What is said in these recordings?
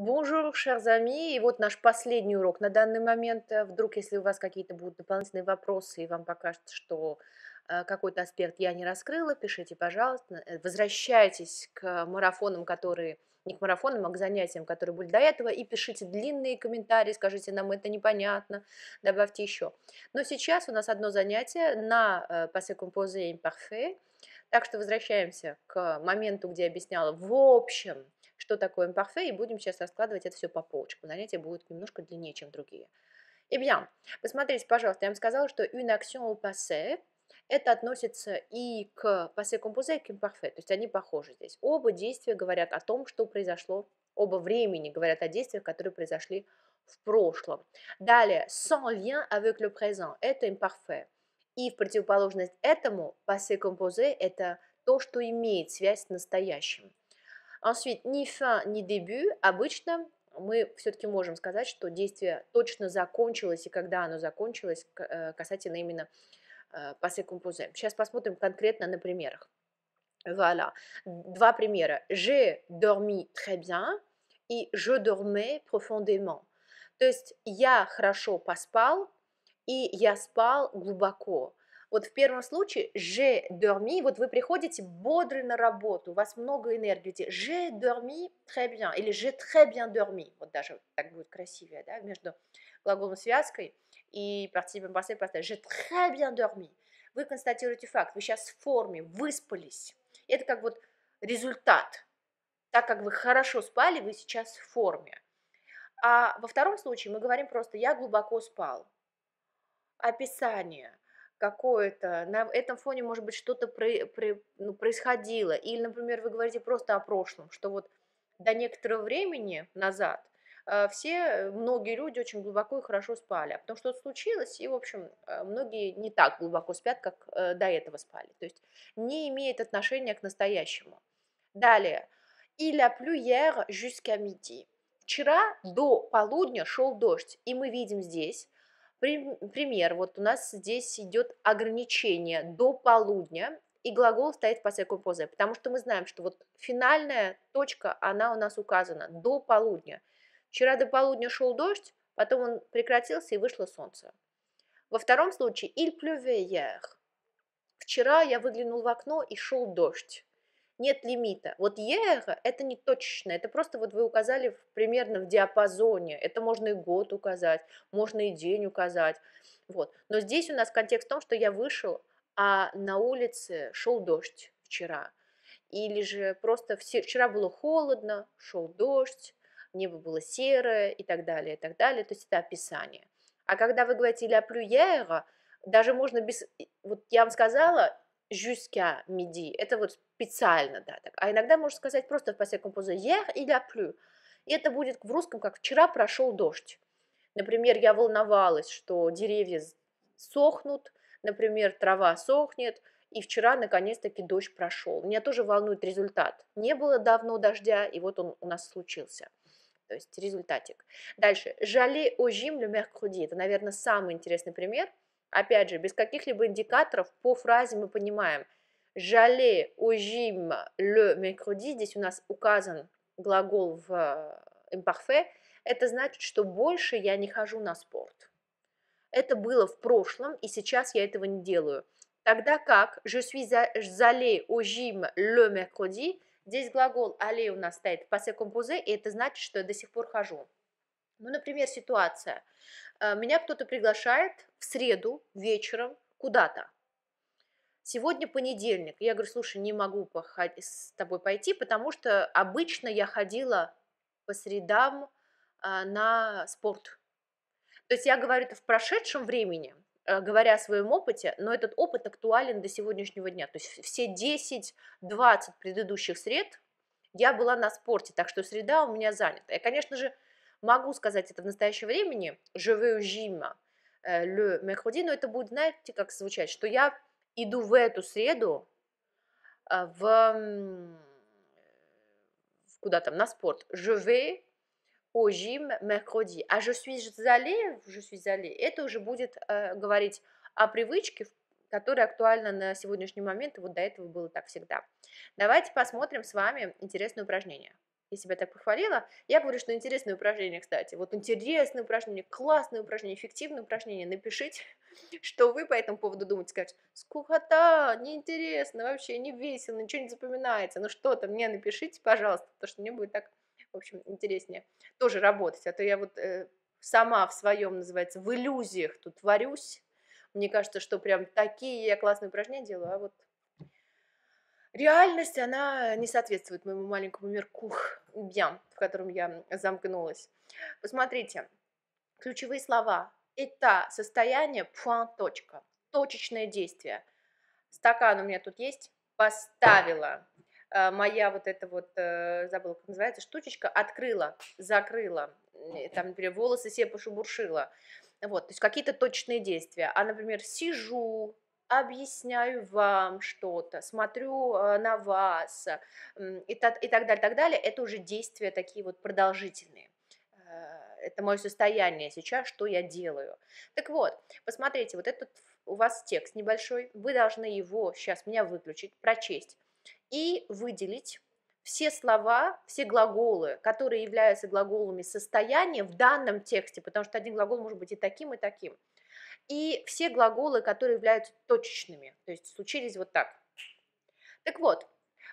Бонжур, шерз ами. И вот наш последний урок на данный момент. Э, вдруг, если у вас какие-то будут дополнительные вопросы, и вам покажется, что э, какой-то аспект я не раскрыла, пишите, пожалуйста. Э, возвращайтесь к марафонам, которые не к марафонам, а к занятиям, которые были до этого, и пишите длинные комментарии, скажите, нам это непонятно, добавьте еще. Но сейчас у нас одно занятие на «Passé composé imparfait», так что возвращаемся к моменту, где я объясняла в общем – что такое импарфе, и будем сейчас раскладывать это все по полочкам. Занятие будут немножко длиннее, чем другие. Eh bien, посмотрите, пожалуйста, я вам сказала, что une action au passé, это относится и к passé composé, и к imparfait, то есть они похожи здесь. Оба действия говорят о том, что произошло, оба времени говорят о действиях, которые произошли в прошлом. Далее, sans lien avec le présent, это imparfait. И в противоположность этому passé composé – это то, что имеет связь с настоящим. Ensuite, ни fin, ни début. Обычно мы все-таки можем сказать, что действие точно закончилось и когда оно закончилось э, касательно именно э, passé composé. Сейчас посмотрим конкретно на примерах. Voilà. Два примера. J'ai dormi très bien и je dormais profondément. То есть я хорошо поспал и я спал глубоко. Вот в первом случае «je dormi», вот вы приходите бодрый на работу, у вас много энергии, «je dormi très bien» или «je très bien dormi», вот даже так будет красивее, да, между глаголом связкой и партипом passé поставить «je très bien dormi». Вы констатируете факт, вы сейчас в форме, выспались. Это как вот результат. Так как вы хорошо спали, вы сейчас в форме. А во втором случае мы говорим просто «я глубоко спал». Описание какое-то, на этом фоне, может быть, что-то про, про, ну, происходило. Или, например, вы говорите просто о прошлом, что вот до некоторого времени назад э, все, э, многие люди очень глубоко и хорошо спали, а потом что-то случилось, и, в общем, э, многие не так глубоко спят, как до этого спали. То есть не имеет отношения к настоящему. Далее. «Il a plu hier jusqu'à midi». Вчера до полудня шел дождь, и мы видим здесь – Пример, вот у нас здесь идет ограничение до полудня, и глагол стоит в последней позе, потому что мы знаем, что вот финальная точка, она у нас указана до полудня. Вчера до полудня шел дождь, потом он прекратился и вышло солнце. Во втором случае, il pleuvait hier. Вчера я выглянул в окно и шел дождь нет лимита. Вот ЕЭХО – это не точечно, это просто вот вы указали примерно в диапазоне. Это можно и год указать, можно и день указать. Вот. Но здесь у нас контекст в том, что я вышел, а на улице шел дождь вчера. Или же просто вчера было холодно, шел дождь, небо было серое и так далее, и так далее. То есть это описание. А когда вы говорите «ля плюера», даже можно без... Вот я вам сказала, jusqu'à midi. Это вот специально, да, так. А иногда можно сказать просто в passé composé hier il a plu. И это будет в русском как вчера прошел дождь. Например, я волновалась, что деревья сохнут, например, трава сохнет, и вчера наконец-таки дождь прошел. Меня тоже волнует результат. Не было давно дождя, и вот он у нас случился. То есть результатик. Дальше. Жали ожим le mercredi. Это, наверное, самый интересный пример – Опять же, без каких-либо индикаторов по фразе мы понимаем «J'allais au gym le mercredi» здесь у нас указан глагол в imparfait, э, это значит, что больше я не хожу на спорт. Это было в прошлом, и сейчас я этого не делаю. Тогда как «je suis allé au gym le mercredi» Здесь глагол «aller» у нас стоит passé composé, и это значит, что я до сих пор хожу. Ну, например, ситуация. Э, меня кто-то приглашает в среду вечером куда-то. Сегодня понедельник. Я говорю, слушай, не могу с тобой пойти, потому что обычно я ходила по средам а, на спорт. То есть я говорю это в прошедшем времени, э, говоря о своем опыте, но этот опыт актуален до сегодняшнего дня. То есть все 10-20 предыдущих сред я была на спорте, так что среда у меня занята. Я, конечно же, Могу сказать это в настоящее времени, живую жима, э, ле меркуди, но это будет, знаете, как звучать, что я иду в эту среду э, в, в куда там, на спорт. Je vais au gym mercredi. А je suis allée, je suis allée, это уже будет э, говорить о привычке, которая актуальна на сегодняшний момент, и вот до этого было так всегда. Давайте посмотрим с вами интересное упражнение я себя так похвалила. Я говорю, что интересное упражнение, кстати. Вот интересное упражнение, классное упражнение, эффективное упражнение. Напишите, что вы по этому поводу думаете. Скажете, скукота, неинтересно, вообще не весело, ничего не запоминается. Ну что-то мне напишите, пожалуйста, потому что мне будет так, в общем, интереснее тоже работать. А то я вот э, сама в своем, называется, в иллюзиях тут варюсь. Мне кажется, что прям такие я классные упражнения делаю, а вот реальность, она не соответствует моему маленькому мирку, бьям, в котором я замкнулась. Посмотрите, ключевые слова – это состояние пуан точка, точечное действие. Стакан у меня тут есть, поставила. Э, моя вот эта вот, э, забыла, как называется, штучечка, открыла, закрыла, э, там, например, волосы себе пошубуршила, Вот, то есть какие-то точные действия. А, например, сижу, объясняю вам что-то, смотрю э, на вас э, и так, и так далее, так далее, это уже действия такие вот продолжительные. Э, это мое состояние сейчас, что я делаю. Так вот, посмотрите, вот этот у вас текст небольшой, вы должны его сейчас меня выключить, прочесть и выделить все слова, все глаголы, которые являются глаголами состояния в данном тексте, потому что один глагол может быть и таким, и таким – и все глаголы, которые являются точечными, то есть случились вот так. Так вот,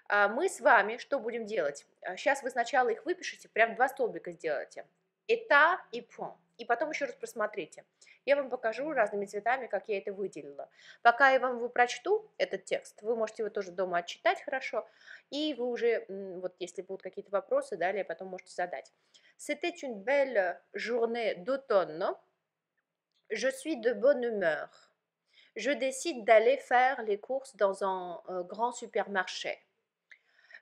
а, мы с вами что будем делать? Сейчас а, вы сначала их выпишите, прям два столбика сделайте. Это и пон. И потом еще раз просмотрите. Я вам покажу разными цветами, как я это выделила. Пока я вам его прочту, этот текст, вы можете его тоже дома отчитать хорошо, и вы уже, вот если будут какие-то вопросы, далее потом можете задать. C'était une belle journée d'automne. Je suis de bonne humeur. Je décide d'aller faire les courses dans un euh, grand supermarché.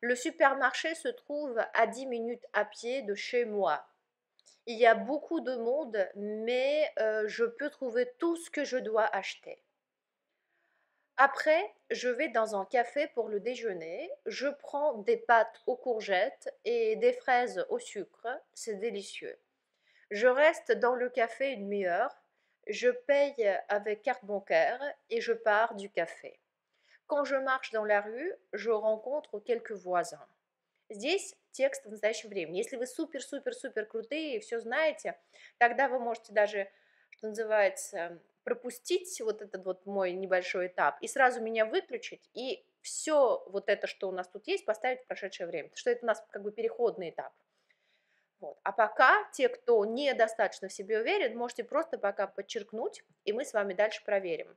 Le supermarché se trouve à 10 minutes à pied de chez moi. Il y a beaucoup de monde, mais euh, je peux trouver tout ce que je dois acheter. Après, je vais dans un café pour le déjeuner. Je prends des pâtes aux courgettes et des fraises au sucre. C'est délicieux. Je reste dans le café une demi-heure. je paye avec carte bancaire et je pars du café. Quand je marche dans la rue, je rencontre quelques voisins. Здесь текст в настоящем времени. Если вы супер-супер-супер крутые и все знаете, тогда вы можете даже, что называется, пропустить вот этот вот мой небольшой этап и сразу меня выключить и все вот это, что у нас тут есть, поставить в прошедшее время. что это у нас как бы переходный этап. Вот. А пока те, кто недостаточно в себе уверен, можете просто пока подчеркнуть, и мы с вами дальше проверим.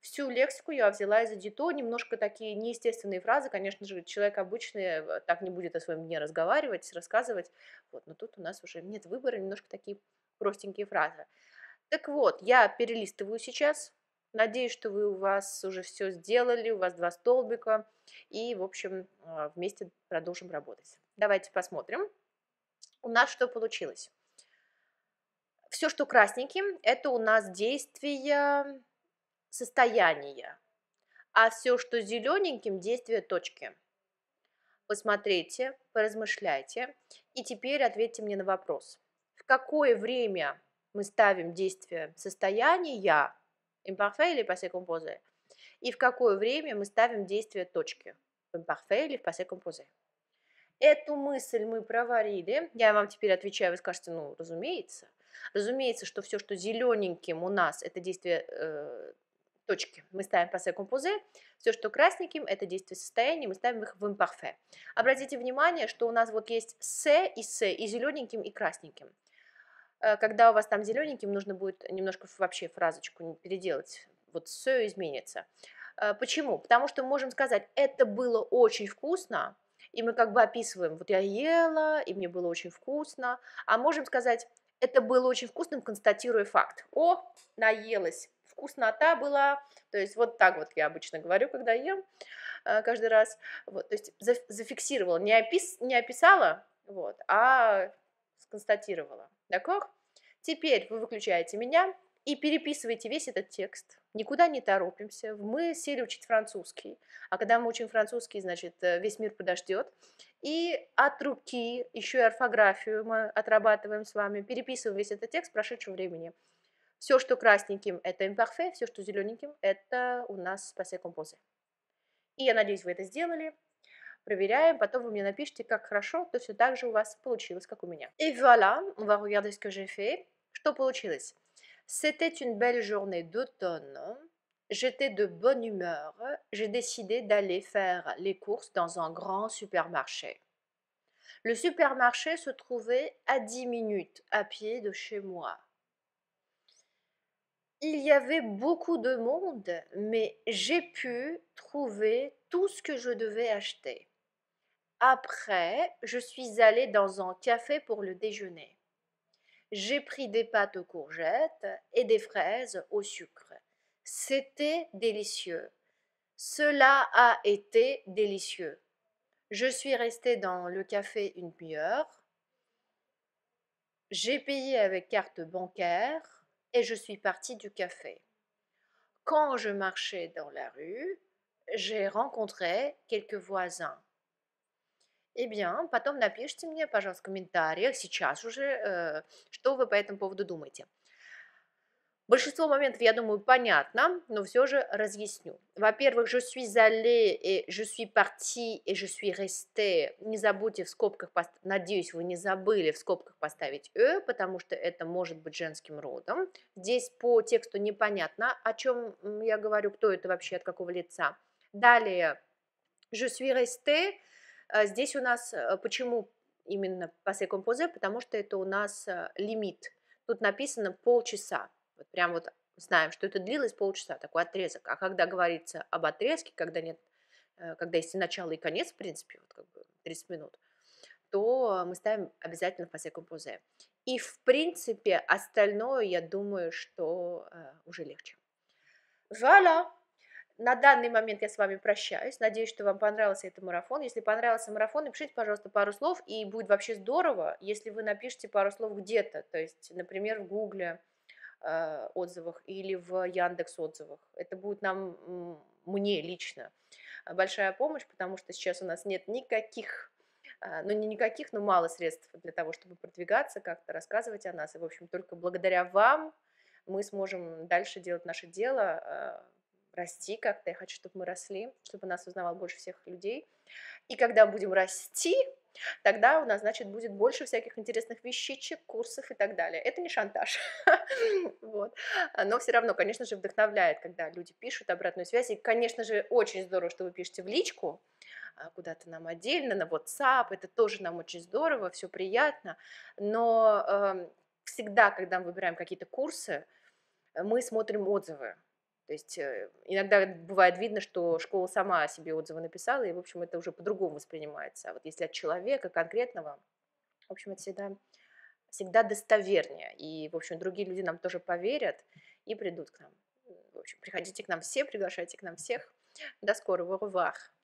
Всю лексику я взяла из Эдито, немножко такие неестественные фразы, конечно же, человек обычный э, так не будет о своем дне разговаривать, рассказывать, вот, но тут у нас уже нет выбора, немножко такие простенькие фразы. Так вот, я перелистываю сейчас, Надеюсь, что вы у вас уже все сделали, у вас два столбика. И, в общем, э, вместе продолжим работать. Давайте посмотрим у нас что получилось? Все, что красненьким, это у нас действие состояния, а все, что зелененьким, действие точки. Посмотрите, поразмышляйте и теперь ответьте мне на вопрос. В какое время мы ставим действие состояния, imparfait или passé composé, и в какое время мы ставим действие точки, imparfait или passé composé. Эту мысль мы проварили. Я вам теперь отвечаю, вы скажете, ну, разумеется. Разумеется, что все, что зелененьким у нас, это действие э, точки. Мы ставим пассе композе. Все, что красненьким, это действие состояния, мы ставим их в импарфе. Обратите внимание, что у нас вот есть с и с, и зелененьким, и красненьким. Э, когда у вас там зелененьким, нужно будет немножко вообще фразочку переделать. Вот все изменится. Э, почему? Потому что мы можем сказать, это было очень вкусно, и мы как бы описываем, вот я ела, и мне было очень вкусно, а можем сказать, это было очень вкусным, констатируя факт. О, наелась, вкуснота была, то есть вот так вот я обычно говорю, когда ем э, каждый раз, вот, то есть зафиксировала, не, опис, не описала, вот, а сконстатировала, d'accord? Теперь вы выключаете меня, и переписывайте весь этот текст. Никуда не торопимся. Мы сели учить французский. А когда мы учим французский, значит, э, весь мир подождет. И от руки, еще и орфографию мы отрабатываем с вами, переписываем весь этот текст прошедшего времени. Все, что красненьким, это имперфе, все, что зелененьким, это у нас пассе композе. И я надеюсь, вы это сделали. Проверяем, потом вы мне напишите, как хорошо, то все так же у вас получилось, как у меня. И voilà, on va regarder ce que j'ai fait. Что получилось? C'était une belle journée d'automne. Hein. J'étais de bonne humeur. J'ai décidé d'aller faire les courses dans un grand supermarché. Le supermarché se trouvait à 10 minutes à pied de chez moi. Il y avait beaucoup de monde, mais j'ai pu trouver tout ce que je devais acheter. Après, je suis allée dans un café pour le déjeuner. J'ai pris des pâtes aux courgettes et des fraises au sucre. C'était délicieux. Cela a été délicieux. Je suis restée dans le café une demi-heure. J'ai payé avec carte bancaire et je suis partie du café. Quand je marchais dans la rue, j'ai rencontré quelques voisins. И bien, потом напишите мне, пожалуйста, в комментариях сейчас уже, э, что вы по этому поводу думаете. Большинство моментов, я думаю, понятно, но все же разъясню. Во-первых, je suis allé и je suis parti и je suis resté. Не забудьте в скобках, пост... надеюсь, вы не забыли в скобках поставить «э», потому что это может быть женским родом. Здесь по тексту непонятно, о чем я говорю, кто это вообще, от какого лица. Далее, je suis resté а здесь у нас э, почему именно после композе, потому что это у нас э, лимит. Тут написано полчаса. Вот прям вот знаем, что это длилось полчаса, такой отрезок. А когда говорится об отрезке, когда нет, э, когда есть и начало, и конец, в принципе, вот как бы 30 минут, то мы ставим обязательно после композе. И, в принципе, остальное, я думаю, что уже легче. Voilà! На данный момент я с вами прощаюсь. Надеюсь, что вам понравился этот марафон. Если понравился марафон, напишите, пожалуйста, пару слов. И будет вообще здорово, если вы напишите пару слов где-то. То есть, например, в Гугле э, отзывах или в Яндекс отзывах. Это будет нам, мне лично, э, большая помощь, потому что сейчас у нас нет никаких э, ну не никаких, но мало средств для того, чтобы продвигаться, как-то рассказывать о нас. И, в общем, только благодаря вам мы сможем дальше делать наше дело, э, расти как-то, я хочу, чтобы мы росли, чтобы нас узнавал больше всех людей. И когда будем расти, тогда у нас, значит, будет больше всяких интересных вещичек, курсов и так далее. Это не шантаж, вот. но все равно, конечно же, вдохновляет, когда люди пишут обратную связь, и, конечно же, очень здорово, что вы пишете в личку, а, куда-то нам отдельно, на WhatsApp, это тоже нам очень здорово, все приятно, но э, всегда, когда мы выбираем какие-то курсы, мы смотрим отзывы, то есть э, иногда бывает видно, что школа сама о себе отзывы написала, и, в общем, это уже по-другому воспринимается. А вот если от человека конкретного, в общем, это всегда, всегда достовернее. И, в общем, другие люди нам тоже поверят и придут к нам. В общем, приходите к нам все, приглашайте к нам всех. До скорого, вах!